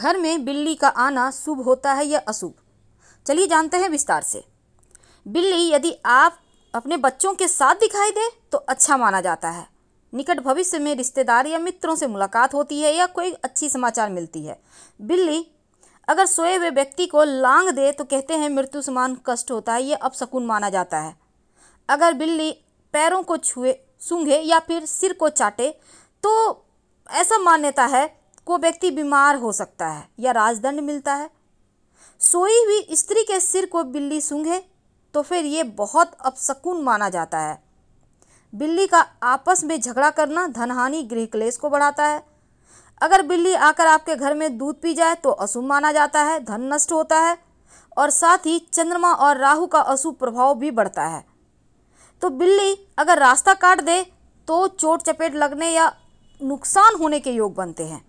घर में बिल्ली का आना शुभ होता है या अशुभ चलिए जानते हैं विस्तार से बिल्ली यदि आप अपने बच्चों के साथ दिखाई दे तो अच्छा माना जाता है निकट भविष्य में रिश्तेदार या मित्रों से मुलाकात होती है या कोई अच्छी समाचार मिलती है बिल्ली अगर सोए हुए व्यक्ति को लांग दे तो कहते हैं मृत्यु समान कष्ट होता है यह अपशकुन माना जाता है अगर बिल्ली पैरों को छुए सूंघे या फिर सिर को चाटे तो ऐसा मान्यता है को व्यक्ति बीमार हो सकता है या राजदंड मिलता है सोई हुई स्त्री के सिर को बिल्ली सूंघे तो फिर ये बहुत अपशकुन माना जाता है बिल्ली का आपस में झगड़ा करना धनहानि गृह क्लेश को बढ़ाता है अगर बिल्ली आकर आपके घर में दूध पी जाए तो अशुभ माना जाता है धन नष्ट होता है और साथ ही चंद्रमा और राहु का अशुभ प्रभाव भी बढ़ता है तो बिल्ली अगर रास्ता काट दे तो चोट चपेट लगने या नुकसान होने के योग बनते हैं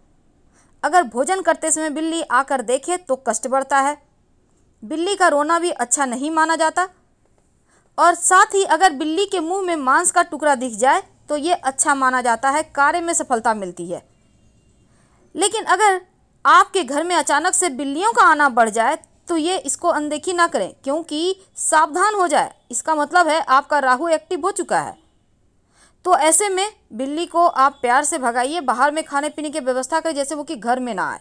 अगर भोजन करते समय बिल्ली आकर देखे तो कष्ट बढ़ता है बिल्ली का रोना भी अच्छा नहीं माना जाता और साथ ही अगर बिल्ली के मुंह में मांस का टुकड़ा दिख जाए तो ये अच्छा माना जाता है कार्य में सफलता मिलती है लेकिन अगर आपके घर में अचानक से बिल्लियों का आना बढ़ जाए तो ये इसको अनदेखी ना करें क्योंकि सावधान हो जाए इसका मतलब है आपका राहु एक्टिव हो चुका है तो ऐसे में बिल्ली को आप प्यार से भगाइए बाहर में खाने पीने की व्यवस्था करें जैसे वो कि घर में ना आए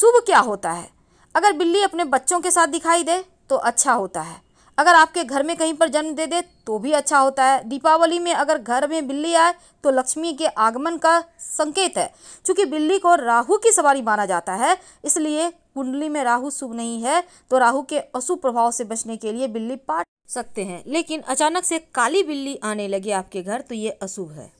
शुभ क्या होता है अगर बिल्ली अपने बच्चों के साथ दिखाई दे तो अच्छा होता है अगर आपके घर में कहीं पर जन्म दे दे तो भी अच्छा होता है दीपावली में अगर घर में बिल्ली आए तो लक्ष्मी के आगमन का संकेत है क्योंकि बिल्ली को राहु की सवारी माना जाता है इसलिए कुंडली में राहु शुभ नहीं है तो राहु के अशुभ प्रभाव से बचने के लिए बिल्ली पाट सकते हैं लेकिन अचानक से काली बिल्ली आने लगे आपके घर तो ये अशुभ है